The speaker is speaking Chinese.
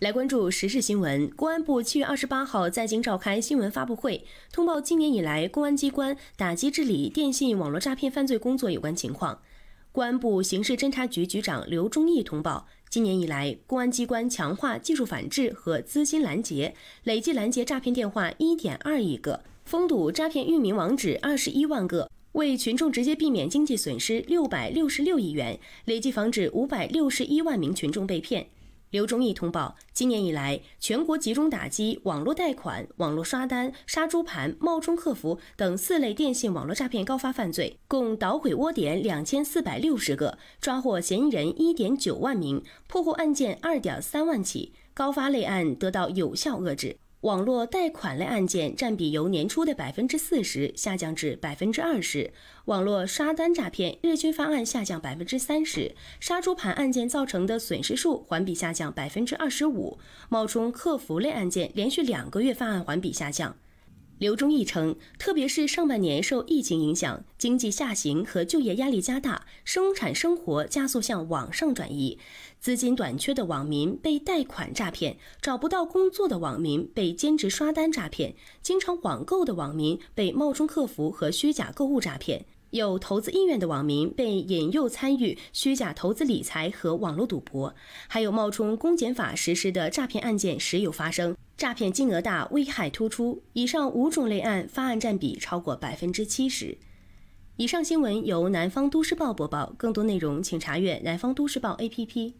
来关注时事新闻。公安部七月二十八号在京召开新闻发布会，通报今年以来公安机关打击治理电信网络诈骗犯罪工作有关情况。公安部刑事侦查局局长刘忠义通报，今年以来，公安机关强化技术反制和资金拦截，累计拦截诈骗电话一点二亿个，封堵诈骗域名网址二十一万个，为群众直接避免经济损失六百六十六亿元，累计防止五百六十一万名群众被骗。刘忠义通报，今年以来，全国集中打击网络贷款、网络刷单、杀猪盘、冒充客服等四类电信网络诈骗高发犯罪，共捣毁窝点两千四百六十个，抓获嫌疑人一点九万名，破获案件二点三万起，高发类案得到有效遏制。网络贷款类案件占比由年初的百分之四十下降至百分之二十，网络刷单诈骗日均发案下降百分之三十，杀猪盘案件造成的损失数环比下降百分之二十五，冒充客服类案件连续两个月发案环比下降。刘忠义称，特别是上半年受疫情影响，经济下行和就业压力加大，生产生活加速向网上转移，资金短缺的网民被贷款诈骗，找不到工作的网民被兼职刷单诈骗，经常网购的网民被冒充客服和虚假购物诈骗，有投资意愿的网民被引诱参与虚假投资理财和网络赌博，还有冒充公检法实施的诈骗案件时有发生。诈骗金额大，危害突出。以上五种类案发案占比超过百分之七十。以上新闻由南方都市报播报，更多内容请查阅南方都市报 APP。